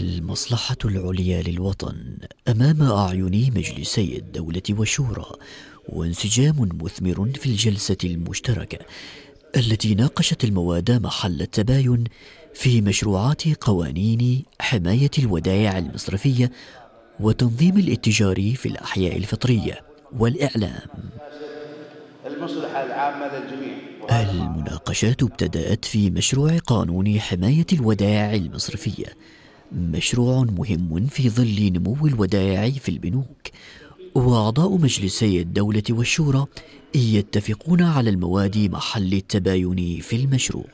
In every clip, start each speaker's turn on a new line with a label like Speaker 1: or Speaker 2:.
Speaker 1: المصلحة العليا للوطن أمام أعين مجلسي الدولة والشورى وانسجام مثمر في الجلسة المشتركة التي ناقشت المواد محل التباين في مشروعات قوانين حماية الودائع المصرفية وتنظيم الاتجار في الأحياء الفطرية والإعلام المصلحة العامة للجميع المناقشات ابتدأت في مشروع قانون حماية الودائع المصرفية مشروع مهم في ظل نمو الودائع في البنوك وأعضاء مجلسي الدولة والشورى يتفقون على المواد محل التباين في المشروع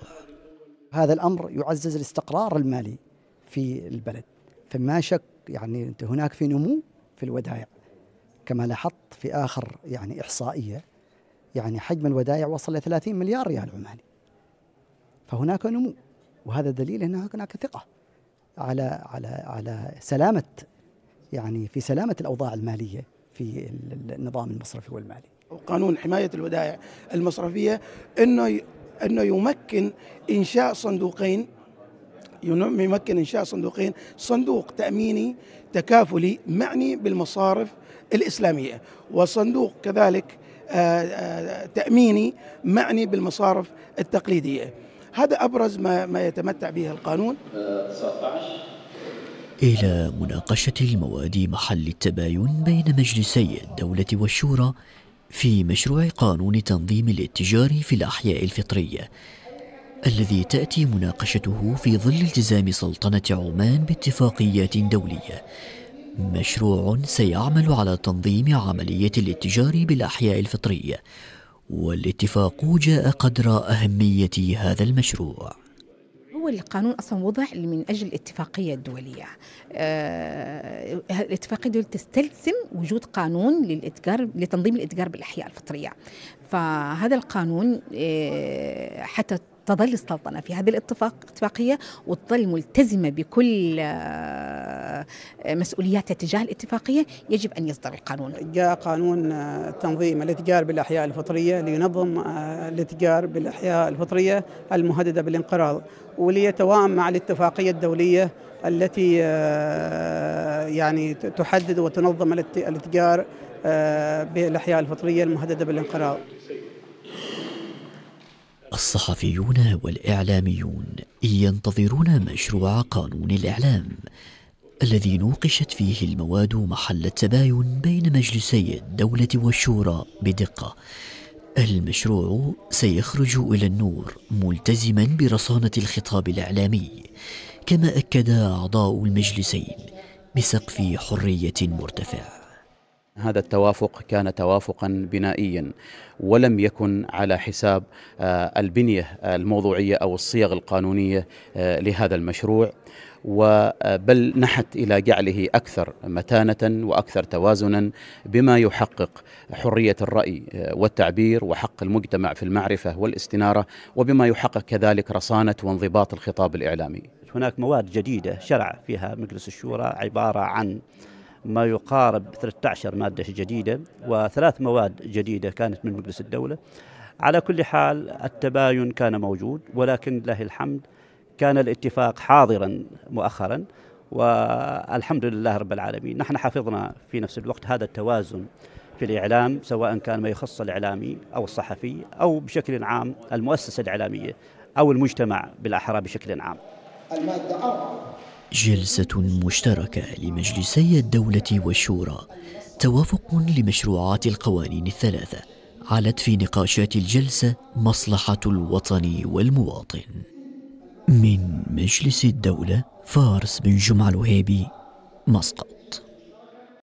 Speaker 2: هذا الأمر يعزز الاستقرار المالي في البلد فما شك يعني هناك في نمو في الودائع كما لاحظت في آخر يعني إحصائية يعني حجم الودائع وصل ل 30 مليار ريال عماني فهناك نمو وهذا دليل ان هناك ثقه على على على سلامه يعني في سلامه الاوضاع الماليه في النظام المصرفي والمالي وقانون حمايه الودائع المصرفيه انه انه يمكن انشاء صندوقين يمكن انشاء صندوقين صندوق تاميني تكافلي معني بالمصارف الاسلاميه وصندوق كذلك آه، آه، تأميني معني بالمصارف التقليدية هذا أبرز ما, ما يتمتع به القانون
Speaker 1: إلى مناقشة المواد محل التباين بين مجلسي الدولة والشورى في مشروع قانون تنظيم الاتجار في الأحياء الفطرية الذي تأتي مناقشته في ظل التزام سلطنة عمان باتفاقيات دولية مشروع سيعمل على تنظيم عملية الاتجار بالأحياء الفطرية والاتفاق جاء قدر أهمية هذا المشروع هو القانون اصلا وضع من اجل الاتفاقيه الدوليه. آه، الاتفاقيه الدوليه تستلزم وجود قانون للاتجار لتنظيم الاتجار بالاحياء الفطريه. فهذا القانون آه، حتى تظل السلطنه في هذه الاتفاق الاتفاقيه وتظل ملتزمه بكل آه، مسؤولياته تجاه
Speaker 2: الاتفاقية يجب أن يصدر القانون جاء قانون آه، تنظيم الاتجار بالأحياء الفطرية لينظم آه، الاتجار بالأحياء الفطرية المهددة بالانقراض وليتوائم مع الاتفاقية الدولية التي آه، يعني تحدد وتنظم الاتجار بالأحياء الفطرية المهددة بالانقراض
Speaker 1: الصحفيون والإعلاميون ينتظرون مشروع قانون الإعلام الذي نوقشت فيه المواد محل التباين بين مجلسي الدولة والشورى بدقة المشروع سيخرج إلى النور ملتزما برصانة الخطاب الإعلامي كما أكد أعضاء المجلسين بسقف حرية مرتفع
Speaker 2: هذا التوافق كان توافقا بنائيا ولم يكن على حساب آه، البنيه الموضوعيه او الصيغ القانونيه آه، لهذا المشروع آه، بل نحت الى جعله اكثر متانه واكثر توازنا بما يحقق حريه الراي والتعبير وحق المجتمع في المعرفه والاستناره وبما يحقق كذلك رصانه وانضباط الخطاب الاعلامي. هناك مواد جديده شرع فيها مجلس الشورى عباره عن ما يقارب 13 مادة جديدة وثلاث مواد جديدة كانت من مجلس الدولة على كل حال التباين كان موجود ولكن له الحمد كان الاتفاق حاضرا مؤخرا والحمد لله رب العالمين نحن حفظنا في نفس الوقت هذا التوازن في الإعلام سواء كان ما يخص الإعلامي أو الصحفي أو بشكل عام المؤسسة الإعلامية أو المجتمع بالأحرى بشكل عام المادة
Speaker 1: جلسة مشتركة لمجلسي الدولة والشورى توافق لمشروعات القوانين الثلاثة علت في نقاشات الجلسة مصلحة الوطن والمواطن من مجلس الدولة فارس بن جمعة الوهيبي مسقط